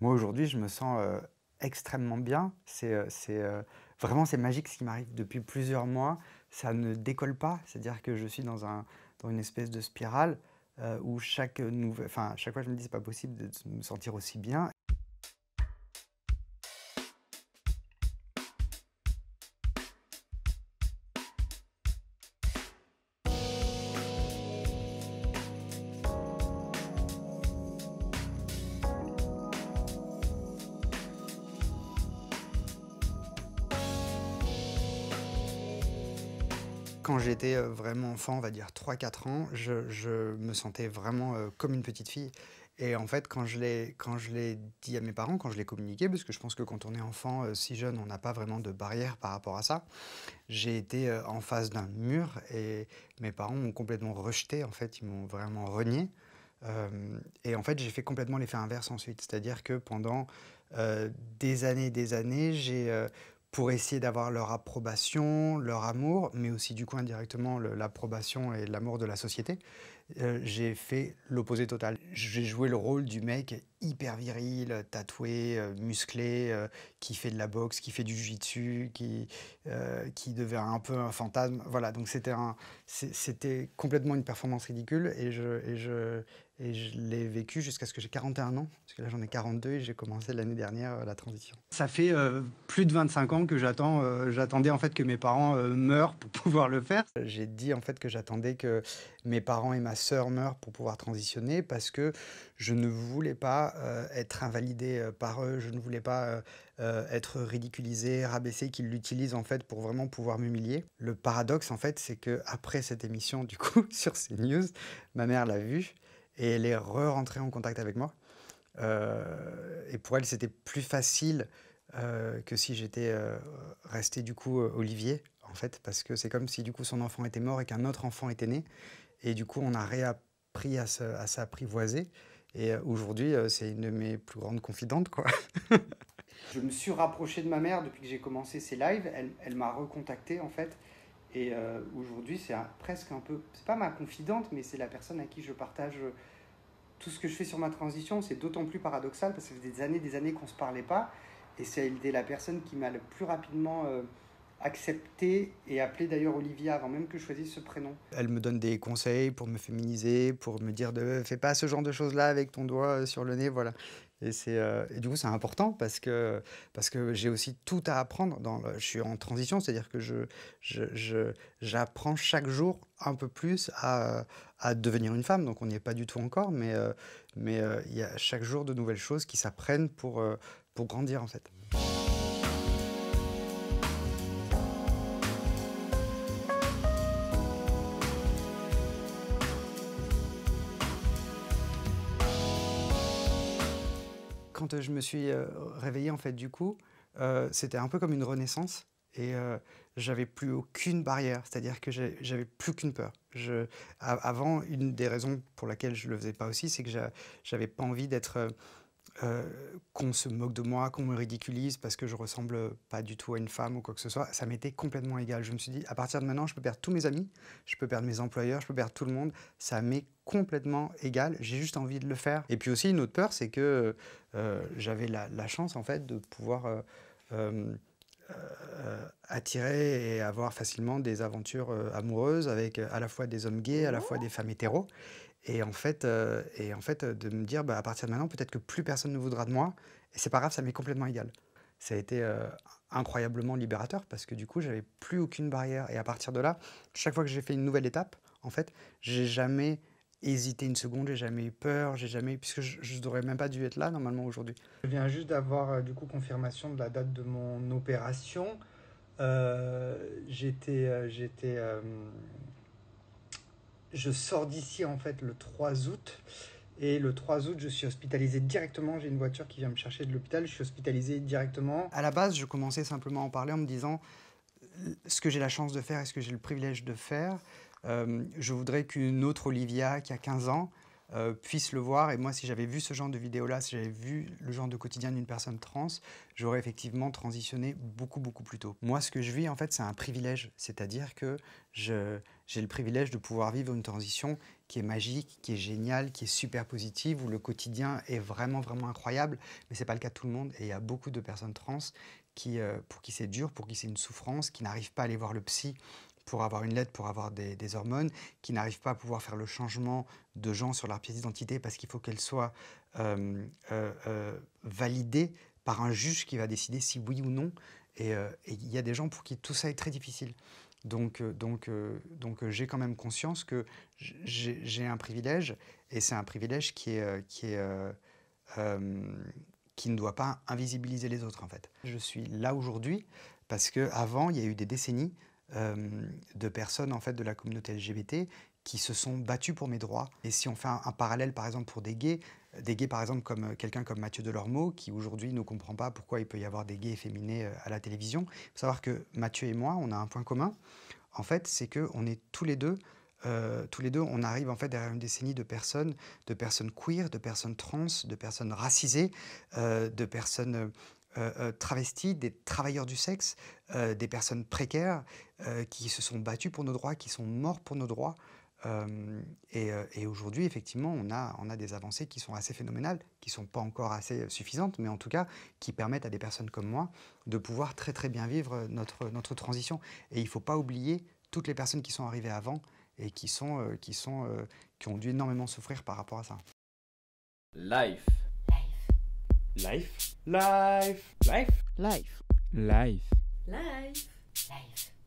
Moi, aujourd'hui, je me sens euh, extrêmement bien. C'est euh, euh, vraiment c'est magique ce qui m'arrive depuis plusieurs mois. Ça ne décolle pas, c'est-à-dire que je suis dans, un, dans une espèce de spirale où chaque nouvelle, enfin chaque fois je me dis c'est pas possible de me sentir aussi bien. quand j'étais euh, vraiment enfant, on va dire 3-4 ans, je, me sentais vraiment euh, comme une petite fille. Et en fait, quand je l'ai dit à mes parents, quand je l'ai communiqué, parce que je pense que quand on est enfant euh, si jeune, on n'a pas vraiment de barrière par rapport à ça, j'ai été en face d'un mur et mes parents m'ont complètement rejeté, en fait, ils m'ont vraiment renié. et en fait, j'ai fait complètement l'effet inverse ensuite. C'est-à-dire que pendant des années et des années, j'ai pour essayer d'avoir leur approbation, leur amour, mais aussi du coup indirectement l'approbation et l'amour de la société. Euh, j'ai fait l'opposé total. J'ai joué le rôle du mec hyper viril, tatoué, euh, musclé, euh, qui fait de la boxe, qui fait du jiu-jitsu, qui, qui devient un peu un fantasme. Voilà, donc c'était, c'était complètement une performance ridicule et je, je, et je l'ai vécu jusqu'à ce que j'ai 41 ans, parce que là j'en ai 42 et j'ai commencé l'année dernière la transition. Ça fait plus de 25 ans que j'attends, j'attendais en fait que mes parents meurent pour pouvoir le faire. J'ai dit en fait que j'attendais que mes parents et ma sœur meurt pour pouvoir transitionner parce que je ne voulais pas euh, être invalidé euh, par eux, je ne voulais pas euh, être ridiculisé, rabaissé, qu'ils l'utilisent en fait pour vraiment pouvoir m'humilier. Le paradoxe en fait, c'est que après cette émission du coup sur CNews, ma mère l'a vue et elle est re-rentrée en contact avec moi. et pour elle, c'était plus facile que si j'étais resté du coup Olivier, en fait, parce que c'est comme si du coup son enfant était mort et qu'un autre enfant était né. Et du coup, on a réappris à s'apprivoiser. Et euh, aujourd'hui, euh, c'est une de mes plus grandes confidentes, quoi. je me suis rapproché de ma mère depuis que j'ai commencé ces lives. Elle, elle m'a recontacté, en fait. Et euh, aujourd'hui, c'est presque un peu... C'est pas ma confidente, mais c'est la personne à qui je partage tout ce que je fais sur ma transition. C'est d'autant plus paradoxal parce que ça des années, des années qu'on se parlait pas. Et c'est la personne qui m'a le plus rapidement accepter et appeler d'ailleurs Olivia avant même que je choisisse ce prénom. Elle me donne des conseils pour me féminiser, pour me dire de fais pas ce genre de choses là avec ton doigt euh, sur le nez, voilà. Et, c'est, euh, du coup, c'est important parce que, parce que j'ai aussi tout à apprendre. Dans je suis en transition, c'est-à-dire que je, je, j'apprends chaque jour un peu plus à, devenir une femme. Donc, on n'y est pas du tout encore, mais euh, mais il y a chaque jour de nouvelles choses qui s'apprennent pour, pour grandir en fait. quand euh, je me suis euh, réveillé en fait du coup, euh, c'était un peu comme une renaissance et j'avais plus aucune barrière, c'est-à-dire que j'avais plus qu'une peur. avant, une des raisons pour laquelle je ne le faisais pas aussi, c'est que j'avais pas envie d'être euh, qu'on se moque de moi, qu'on me ridiculise parce que je ressemble pas du tout à une femme ou quoi que ce soit, ça m'était complètement égal. Je me suis dit, à partir de maintenant, je peux perdre tous mes amis, je peux perdre mes employeurs, je peux perdre tout le monde, ça m'est complètement égal, j'ai juste envie de le faire. Et puis aussi, une autre peur, c'est que euh, j'avais la, chance, en fait, de pouvoir... Euh, attirer et avoir facilement des aventures amoureuses avec à la fois des hommes gays, à la fois oh. des femmes hétéros. Et en fait, euh, et en fait euh, de me dire, bah, à partir de maintenant, peut-être que plus personne ne voudra de moi, et c'est pas grave, ça m'est complètement égal. Ça a été euh, incroyablement libérateur parce que du coup, j'avais plus aucune barrière. Et à partir de là, chaque fois que j'ai fait une nouvelle étape, en fait, j'ai jamais hésité une seconde, j'ai jamais eu peur, j'ai jamais puisque je n'aurais même pas dû être là normalement aujourd'hui. Je viens juste d'avoir du coup confirmation de la date de mon opération. j'étais, j'étais je sors d'ici en fait le 3 août. Et le 3 août, je suis hospitalisé directement. J'ai une voiture qui vient me chercher de l'hôpital. Je suis hospitalisé directement. À la base, je commençais simplement à en parler en me disant ce que j'ai la chance de faire et ce que j'ai le privilège de faire. Euh, je voudrais qu'une autre Olivia qui a 15 ans euh, puissent le voir. Et moi, si j'avais vu ce genre de vidéo-là, si j'avais vu le genre de quotidien d'une personne trans, j'aurais effectivement transitionné beaucoup, beaucoup plus tôt. Moi, ce que je vis, en fait, c'est un privilège. C'est-à-dire que j'ai le privilège de pouvoir vivre une transition qui est magique, qui est géniale, qui est super positive, où le quotidien est vraiment, vraiment incroyable. Mais ce n'est pas le cas de tout le monde. Et il y a beaucoup de personnes trans qui, euh, pour qui c'est dur, pour qui c'est une souffrance, qui n'arrivent pas à aller voir le psy pour avoir une lettre, pour avoir des, hormones, qui n'arrivent pas à pouvoir faire le changement de gens sur leur pièce d'identité parce qu'il faut qu'elle soit euh, euh, euh, validée par un juge qui va décider si oui ou non. Et il y a des gens pour qui tout ça est très difficile. Donc, donc, donc j'ai quand même conscience que j'ai un privilège, et c'est un privilège qui, est, qui, qui ne doit pas invisibiliser les autres, en fait. Je suis là aujourd'hui parce qu'avant, il y a eu des décennies euh, de personnes en fait de la communauté LGBT qui se sont battues pour mes droits. Et si on fait un, parallèle par exemple pour des gays, des gays par exemple comme euh, quelqu'un comme Mathieu Delormeau qui aujourd'hui ne comprend pas pourquoi il peut y avoir des gays efféminés euh, à la télévision, il faut savoir que Mathieu et moi on a un point commun. En fait, c'est que on est tous les deux tous les deux, on arrive en fait derrière une décennie de personnes, de personnes queer, de personnes trans, de personnes racisées, de personnes euh, euh, travestis, des travailleurs du sexe, euh, des personnes précaires euh, qui se sont battues pour nos droits, qui sont morts pour nos droits. et, aujourd'hui, effectivement, on a, des avancées qui sont assez phénoménales, qui ne sont pas encore assez suffisantes, mais en tout cas qui permettent à des personnes comme moi de pouvoir très très bien vivre notre, transition. Et il ne faut pas oublier toutes les personnes qui sont arrivées avant et qui, qui ont dû énormément souffrir par rapport à ça. Life. Life. Life. Life. Life. Life. Life. Life.